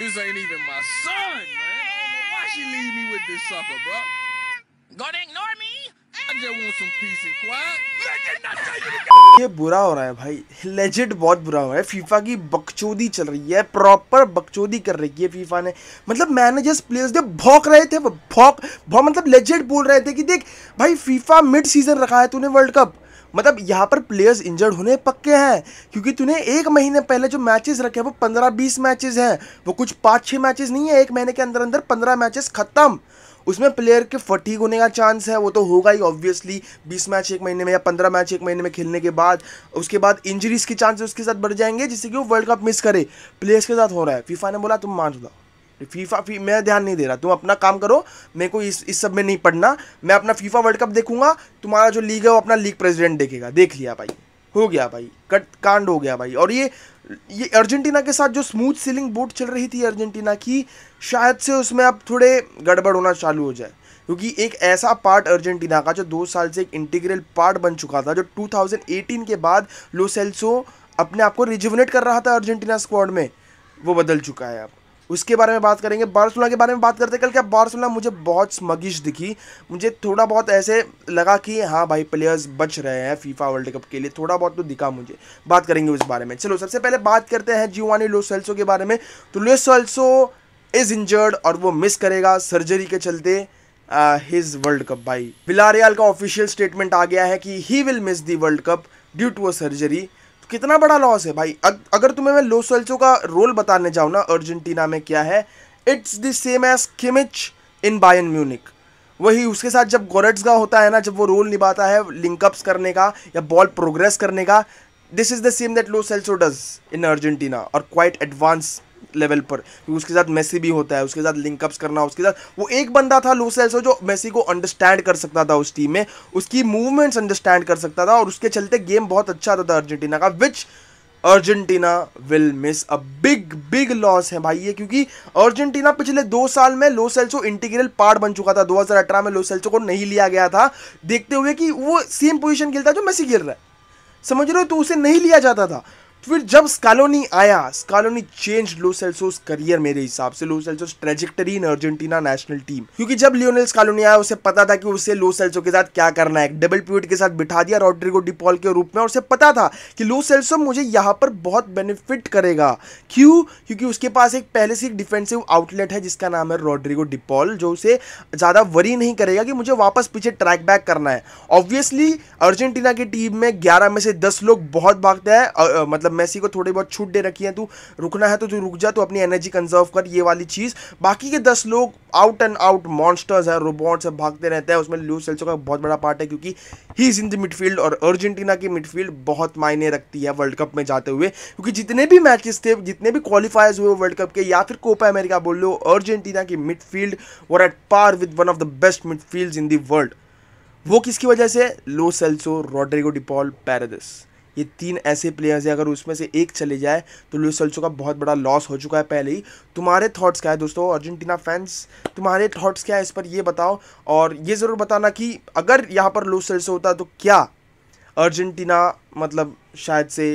This ain't even my son, man. Why she leave me with this sucker, bro? Gonna ignore me? ये बुरा हो रहा है भाई लेजिट बहुत बुरा हो रहा है फीफा की बकचोदी चल रही है प्रॉपर बकचोदी कर रही है फीफा ने मतलब मैनेजर्स प्लेयर्स जो भौंक रहे थे वो भौंक मतलब लेजिट बोल रहे थे कि देख भाई फीफा मिड सीजन रखा है तूने वर्ल्ड कप मतलब यहाँ पर प्लेयर्स इंजर्ड होने पक्के हैं क्योंकि तूने एक महीने पहले जो मैचेस रखे वो पंद्रह बीस मैचेस हैं वो कुछ पाँच छः मैचेस नहीं है एक महीने के अंदर अंदर पंद्रह मैचेस ख़त्म उसमें प्लेयर के फटीक होने का चांस है वो तो होगा ही ऑब्वियसली बीस मैच एक महीने में या पंद्रह मैच एक महीने में खेलने के बाद उसके बाद इंजरीज के चांसेस उसके साथ बढ़ जाएंगे जिससे कि वो वर्ल्ड कप मिस करे प्लेयर्स के साथ हो रहा है फीफा ने बोला तुम मान लो फीफा फी मैं ध्यान नहीं दे रहा तुम अपना काम करो मेरे को इस इस सब में नहीं पढ़ना मैं अपना फीफा वर्ल्ड कप देखूंगा तुम्हारा जो लीग है वो अपना लीग प्रेसिडेंट देखेगा देख लिया भाई हो गया भाई कट कांड हो गया भाई और ये ये अर्जेंटीना के साथ जो स्मूथ सीलिंग बोट चल रही थी अर्जेंटीना की शायद से उसमें अब थोड़े गड़बड़ होना चालू हो जाए क्योंकि एक ऐसा पार्ट अर्जेंटीना का जो दो साल से एक इंटीग्रल पार्ट बन चुका था जो 2018 के बाद लोसेल्सो अपने आप को रिजुवनेट कर रहा था अर्जेंटीना स्क्वाड में वो बदल चुका है अब उसके बारे में बात करेंगे बार्सोला के बारे में बात करते हैं कल क्या बार्सोला मुझे बहुत स्मगिश दिखी मुझे थोड़ा बहुत ऐसे लगा कि हाँ भाई प्लेयर्स बच रहे हैं फीफा वर्ल्ड कप के लिए थोड़ा बहुत तो दिखा मुझे बात करेंगे उस बारे में चलो सबसे पहले बात करते हैं जीवानी लो सेल्सो के बारे में तो लो सेल्सो इज़ इंजर्ड और वो मिस करेगा सर्जरी के चलते हिज वर्ल्ड कप भाई बिलारियाल का ऑफिशियल स्टेटमेंट आ गया है कि he will miss the world cup due to a surgery कितना बड़ा लॉस है भाई अग, अगर तुम्हें मैं लो सेल्सो का रोल बताने जाऊँ ना अर्जेंटीना में क्या है it's the same as Kimmich in Bayern Munich वही उसके साथ जब गोरेट्स का होता है ना जब वो रोल निभाता है लिंकअप्स करने का या बॉल प्रोग्रेस करने का this is the same that Lo Celso does in Argentina और क्वाइट एडवांस लेवल पर क्योंकि उसके साथ मेसी भी होता है उसके साथ लिंकअप्स करना उसके साथ वो एक बंदा था लूसेल्सो जो मेसी को अंडरस्टैंड कर सकता था उस टीम में उसकी मूवमेंट्स अंडरस्टैंड कर सकता था और उसके चलते गेम बहुत अच्छा आता था अर्जेंटीना का which Argentina will miss a big big loss है भाई ये क्योंकि अर्जेंटीना पिछले दो साल में लो सेल्सो इंटीग्रल पार्ट बन चुका था 2018 में लो सेल्सो को नहीं लिया गया था देखते हुए कि वो सेम पोजीशन खेलता जो मेसी खेल रहा है समझ रहे हो तो उसे नहीं लिया जाता था फिर जब स्कालोनी आया Scaloni change Lo Celso's career मेरे हिसाब से Lo Celso's trajectory in Argentina national team क्योंकि जब लियोनेल स्कालोनी आया उसे पता था कि उसे लो सेल्सो के साथ क्या करना है डबल पीरियड के साथ बिठा दिया रॉड्रिगो डिपॉल के रूप में और उसे पता था कि लो सेल्सो मुझे यहाँ पर बहुत बेनिफिट करेगा क्यों क्योंकि उसके पास एक पहले से डिफेंसिव आउटलेट है जिसका नाम है रॉड्रिगो डिपॉल जो उसे ज़्यादा वरी नहीं करेगा कि मुझे वापस पीछे ट्रैक बैक करना है ऑब्वियसली अर्जेंटीना की टीम में ग्यारह में से दस लोग बहुत भागते हैं मतलब मेसी को थोड़ी बहुत छूट दे रखी है तू रुकना है तो तू रुक जा तो अपनी एनर्जी कंजर्व कर ये वाली चीज़ बाकी के दस लोग आउट एंड आउट मॉन्स्टर्स हैं रोबोट्स हैं भागते रहते हैं उसमें लू सेल्सो का बहुत बड़ा पार्ट है क्योंकि he is in the midfield और अर्जेंटीना की मिडफील्ड बहुत मायने रखती है वर्ल्ड कप में जाते हुए क्योंकि जितने भी मैचेस थे जितने भी क्वालिफायर्स हुए वर्ल्ड कप के या फिर कोपा अमेरिका बोल लो अर्जेंटीना की midfield were at par with one of the best midfield in the world वो किसकी वजह से Lo Celso Rodrigo De Paul Paredes ये तीन ऐसे प्लेयर्स हैं अगर उसमें से एक चले जाए तो लुइस सल्सो का बहुत बड़ा लॉस हो चुका है पहले ही तुम्हारे थाट्स क्या है दोस्तों अर्जेंटीना फैंस तुम्हारे थाट्स क्या है इस पर ये बताओ और ये ज़रूर बताना कि अगर यहाँ पर लुइस सल्सो होता तो क्या अर्जेंटीना मतलब शायद से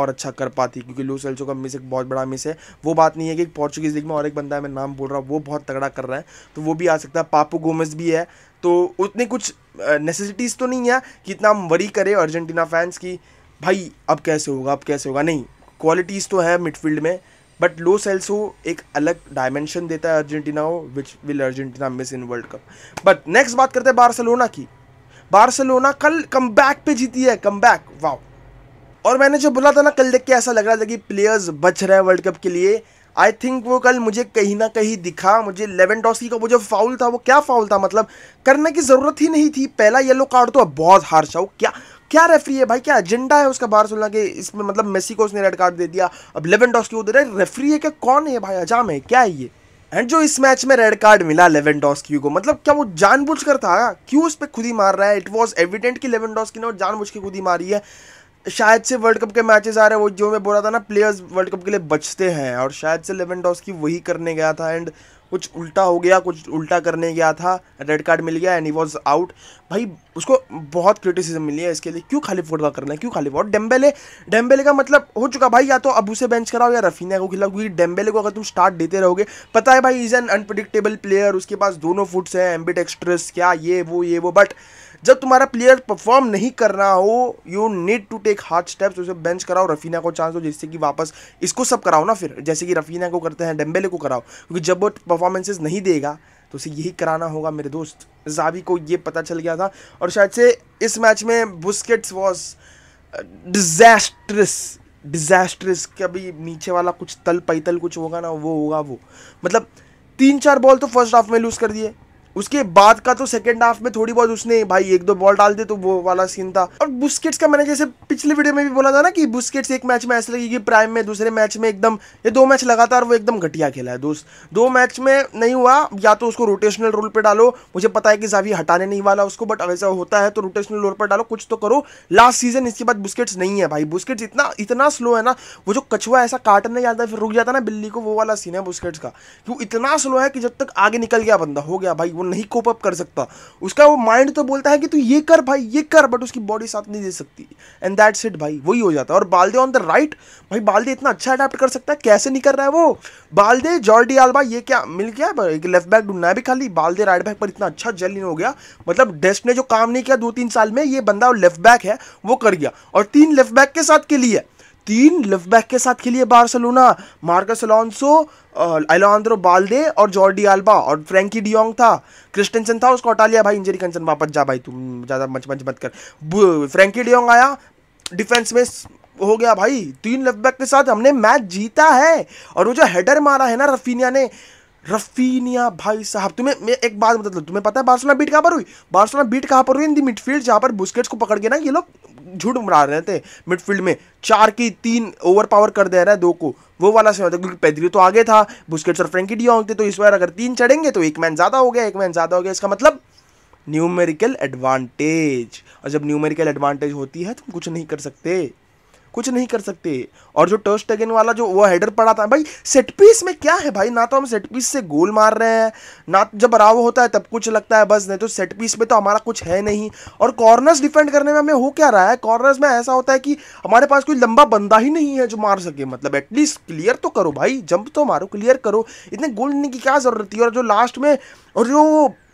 और अच्छा कर पाती क्योंकि लू सेल्सो का मिस एक बहुत बड़ा मिस है वो बात नहीं है कि पोर्चुगीज़ लीग में और एक बंदा है मैं नाम बोल रहा हूँ वो बहुत तगड़ा कर रहा है तो वो भी आ सकता है पापू गोमस भी है तो उतनी कुछ नेसेसिटीज़ तो नहीं है कि इतना हम वरी करें अर्जेंटीना फैंस की भाई अब कैसे होगा अब कैसे होगा नहीं क्वालिटीज़ तो है मिडफील्ड में बट लो सेल्सो एक अलग डायमेंशन देता है अर्जेंटीना को which will Argentina miss in world cup but next बात करते हैं बार्सलोना की बार्सलोना कल कम पे जीती है कम बैक वाह और मैंने जो बोला था ना कल देख के ऐसा लग रहा था कि प्लेयर्स बच रहे हैं वर्ल्ड कप के लिए आई थिंक वो कल मुझे कहीं ना कहीं दिखा मुझे लेवन डॉस्की का वो जो फाउल था वो क्या फाउल था मतलब करने की ज़रूरत ही नहीं थी पहला येलो कार्ड तो बहुत हार्श था वो क्या क्या रेफरी है भाई क्या एजेंडा है उसका बारसोलना के इसमें मतलब मेसी को उसने रेड कार्ड दे दिया अब लेवन को दे रहा है रेफरी है क्या कौन है भाई अजाम है क्या है ये एंड जो इस मैच में रेड कार्ड मिला लेवन डॉस्क्यू को मतलब क्या वो कर था क्यों उस पर खुद ही मार रहा है इट वॉज एविडेंट कि लेवन की ने जान जानबूझ के खुद ही मारी है शायद से वर्ल्ड कप के मैचेस आ रहे हैं वो जो मैं बोल रहा था ना प्लेयर्स वर्ल्ड कप के लिए बचते हैं और शायद से लेवन की वही करने गया था एंड कुछ उल्टा हो गया कुछ उल्टा करने गया था रेड कार्ड मिल गया एंड ही वॉज आउट भाई उसको बहुत क्रिटिसिज्म मिली है इसके लिए क्यों खाली का करना है क्यों खाली फोर्ड डेम्बेले डेम्बेले का मतलब हो चुका भाई या तो अबू से बेंच कराओ या रफीना को खिलाओ क्योंकि डेम्बेले को अगर तुम स्टार्ट देते रहोगे पता है भाई इज़ एन अनप्रडिक्टेबल प्लेयर उसके पास दोनों फुट्स हैं एम्बिट एक्सट्रेस क्या ये वो ये वो बट जब तुम्हारा प्लेयर परफॉर्म नहीं कर रहा हो you need to take hard steps उसे बेंच कराओ रफीना को चांस दो जिससे कि वापस इसको सब कराओ ना फिर जैसे कि रफीना को करते हैं डेम्बेले को कराओ क्योंकि जब वो परफॉर्मेंसेज नहीं देगा तो उसे यही कराना होगा मेरे दोस्त जावी को ये पता चल गया था और शायद से इस मैच में बुस्केट्स वॉज डिजास्ट्रस डिज़ास्ट्रस कभी नीचे वाला कुछ तल पैतल कुछ होगा ना वो होगा वो मतलब तीन चार बॉल तो फर्स्ट हाफ में लूज़ कर दिए उसके बाद का तो सेकेंड हाफ में थोड़ी बहुत उसने भाई एक दो बॉल डाल दी तो वो वाला सीन था और बुस्केट्स का मैंने जैसे पिछले वीडियो में भी बोला था ना कि बुस्केट्स एक मैच में ऐसे कि प्राइम में दूसरे मैच में एकदम ये दो मैच लगातार वो एकदम घटिया खेला है दोस्त दो मैच में नहीं हुआ या तो उसको रोटेशनल रोल पर डालो मुझे पता है कि जावी हटाने नहीं वाला उसको बट ऐसा होता है तो रोटेशनल रोल पर डालो कुछ तो करो लास्ट सीजन इसके बाद बुस्केट्स नहीं है भाई बुस्केट्स इतना इतना स्लो है ना वो जो कछुआ ऐसा काटने जाता है फिर रुक जाता है ना बिल्ली को वो वाला सीन है बुस्केट्स का क्यों इतना स्लो है कि जब तक आगे निकल गया बंदा हो गया भाई वो नहीं कोप अप कर सकता उसका वो माइंड तो बोलता है कि तू ये कर भाई ये कर बट उसकी बॉडी साथ नहीं दे सकती एंड दैट्स इट भाई वही हो जाता है और बालदे ऑन द राइट भाई बालदे इतना अच्छा अडेप्ट कर सकता है कैसे नहीं कर रहा है वो बालदे जॉर्डी आलबा ये क्या मिल गया एक लेफ्ट बैक ढूंढना भी खाली बालदे राइट बैक पर इतना अच्छा जल हो गया मतलब डेस्ट ने जो काम नहीं किया दो तीन साल में ये बंदा लेफ्ट बैक है वो कर गया और तीन लेफ्ट बैक के साथ के लिए तीन लेफ्ट बैक के साथ खेली है Barcelona Marcos Alonso Alejandro Balde और जॉर्डी आल्बा और फ्रेंकी डियोंग था क्रिस्टेंसन था उसको हटा लिया भाई इंजरी कंसर्न वापस जा भाई तुम ज़्यादा मच मच मत कर फ्रेंकी डियोंग आया डिफेंस में हो गया भाई तीन लेफ्ट बैक के साथ हमने मैच जीता है और वो जो हेडर मारा है ना रफीनिया ने रफीनिया भाई साहब तुम्हें मैं एक बात बता दूँ तुम्हें पता है बार्सोना बीट कहाँ पर हुई बार्सोना बीट कहाँ पर हुई इन दी मिडफील्ड जहाँ पर बुस्केट्स को पकड़ के ना ये लोग झूठ मरा रहे थे मिडफील्ड में चार की तीन ओवर पावर कर दे रहा है दो को वो वाला समय था क्योंकि पैदरी तो आगे था बुस्केट्स और फ्रेंकी डी होंगे तो इस बार अगर तीन चढ़ेंगे तो एक मैन ज़्यादा हो गया एक मैन ज़्यादा हो गया इसका मतलब न्यूमेरिकल एडवांटेज और जब न्यूमेरिकल एडवांटेज होती है तुम कुछ नहीं कर सकते कुछ नहीं कर सकते और जो टर्स टेगन वाला जो वो हेडर पड़ा था भाई सेट पीस में क्या है भाई ना तो हम सेट पीस से गोल मार रहे हैं ना जब राव होता है तब कुछ लगता है बस नहीं तो सेट पीस में तो हमारा कुछ है नहीं और कॉर्नर्स डिफेंड करने में हमें हो क्या रहा है कॉर्नर्स में ऐसा होता है कि हमारे पास कोई लंबा बंदा ही नहीं है जो मार सके मतलब एटलीस्ट क्लियर तो करो भाई जंप तो मारो क्लियर करो इतने गोल की क्या ज़रूरत थी और जो लास्ट में और जो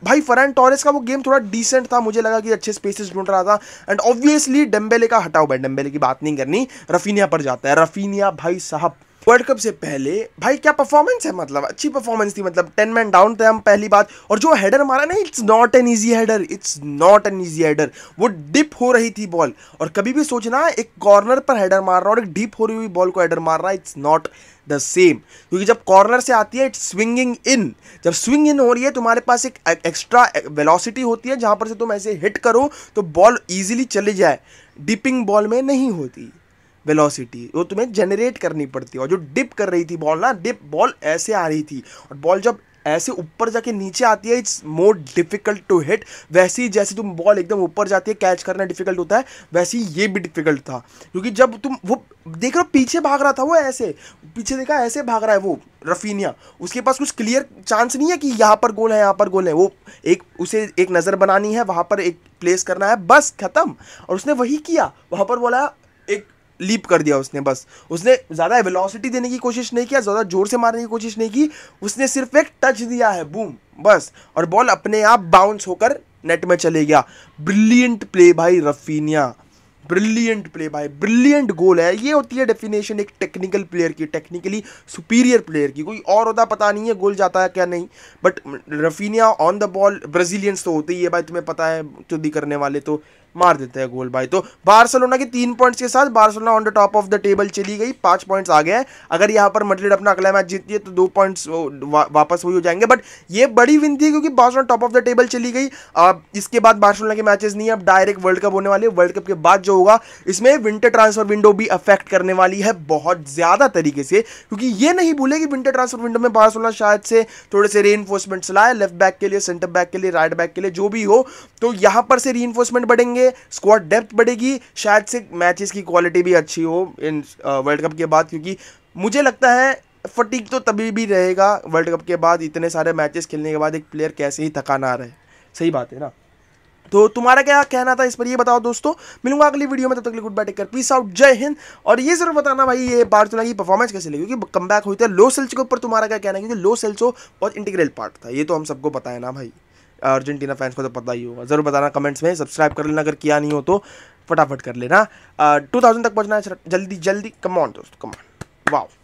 भाई फरान टॉरेस का वो गेम थोड़ा डिसेंट था मुझे लगा कि अच्छे स्पेसेस ढूंढ रहा था एंड ऑब्वियसली डेम्बेले का हटाओ भाई डेम्बेले की बात नहीं करनी रफीनिया पर जाता है रफीनिया भाई साहब वर्ल्ड कप से पहले भाई क्या परफॉर्मेंस है मतलब अच्छी परफॉर्मेंस थी मतलब टेन मैन डाउन थे हम पहली बात और जो हेडर मारा ना it's not an easy header it's not an easy header वो डिप हो रही थी बॉल और कभी भी सोचना एक कॉर्नर पर हेडर मार रहा और एक डिप हो रही हुई बॉल को हेडर मार रहा इट्स नॉट द सेम क्योंकि जब कॉर्नर से आती है इट्स स्विंगिंग इन जब स्विंग इन हो रही है तुम्हारे पास एक एक्स्ट्रा e-, वेलोसिटी होती है जहाँ पर से तुम ऐसे हिट करो तो बॉल ईजिली चले जाए डिपिंग बॉल में नहीं होती वेलोसिटी वो तुम्हें जनरेट करनी पड़ती है और जो डिप कर रही थी बॉल ना डिप बॉल ऐसे आ रही थी और बॉल जब ऐसे ऊपर जाके नीचे आती है it's more difficult to hit वैसे ही जैसे तुम बॉल एकदम ऊपर जाती है कैच करना डिफिकल्ट होता है वैसे ही ये भी डिफिकल्ट था क्योंकि जब तुम वो देख रहे हो पीछे भाग रहा था वो ऐसे पीछे देखा ऐसे भाग रहा है वो रफीनिया उसके पास कुछ क्लियर चांस नहीं है कि यहाँ पर गोल है यहाँ पर गोल है वो एक उसे एक नज़र बनानी है वहाँ पर एक प्लेस करना है बस खत्म और उसने वही किया वहाँ पर बोला लीप कर दिया उसने बस उसने ज़्यादा वेलोसिटी देने की कोशिश नहीं किया ज़्यादा जोर से मारने की कोशिश नहीं की उसने सिर्फ एक टच दिया है बूम बस और बॉल अपने आप बाउंस होकर नेट में चले गया ब्रिलियंट प्ले भाई रफीनिया ब्रिलियंट प्ले भाई ब्रिलियंट गोल है ये होती है डेफिनेशन एक टेक्निकल प्लेयर की टेक्निकली सुपीरियर प्लेयर की कोई और होता पता नहीं है गोल जाता है क्या नहीं but Raphinha on the ball Brazilians तो होते ही है भाई तुम्हें पता है चुद्दी करने वाले तो मार देते हैं गोल भाई तो बार्सलोना के तीन पॉइंट्स के साथ Barcelona on the top of the table चली गई पांच पॉइंट्स आ गए हैं अगर यहाँ पर मटलिड अपना अगला मैच जीतती है तो दो पॉइंट्स वा, वापस वही हो जाएंगे बट ये बड़ी विन थी क्योंकि Barcelona top of the table चली गई अब इसके बाद बार्सलोना के मैचेस नहीं है अब डायरेक्ट वर्ल्ड कप होने वाले वर्ल्ड कप के बाद जो होगा इसमें विंटर ट्रांसफर विंडो भी अफेक्ट करने वाली है बहुत ज़्यादा तरीके से क्योंकि ये नहीं भूले कि विंटर ट्रांसफर विंडो में बार्सलोना शायद से थोड़े से री लाए लेफ्ट बैक के लिए सेंटर बैक के लिए राइट बैक के लिए जो भी हो तो यहाँ पर से री बढ़ेंगे बढ़ेंगे स्क्वाड डेप्थ बढ़ेगी शायद से मैचेस की क्वालिटी भी अच्छी हो इन वर्ल्ड कप के बाद क्योंकि मुझे लगता है फटीक तो तभी भी रहेगा वर्ल्ड कप के बाद इतने सारे मैचेस खेलने के बाद एक प्लेयर कैसे ही थका ना रहे सही बात है ना तो तुम्हारा क्या कहना था इस पर ये बताओ दोस्तों मिलूंगा अगली वीडियो में तब तक good bye take care peace out जय हिंद और ये जरूर बताना भाई ये बार्सलोना की परफॉर्मेंस कैसे लगी क्योंकि कम बैक हुई थे लो सेल्स के ऊपर तुम्हारा क्या कहना है क्योंकि लो सेल्स हो बहुत इंटीग्रल पार्ट था ये तो हम सबको पता ना भाई अर्जेंटीना फैंस को तो पता ही होगा ज़रूर बताना कमेंट्स में सब्सक्राइब कर लेना अगर किया नहीं हो तो फटाफट कर लेना टू थाउजेंड तक पहुँचना है जल्दी जल्दी कमॉन दोस्तों कमॉन वाओ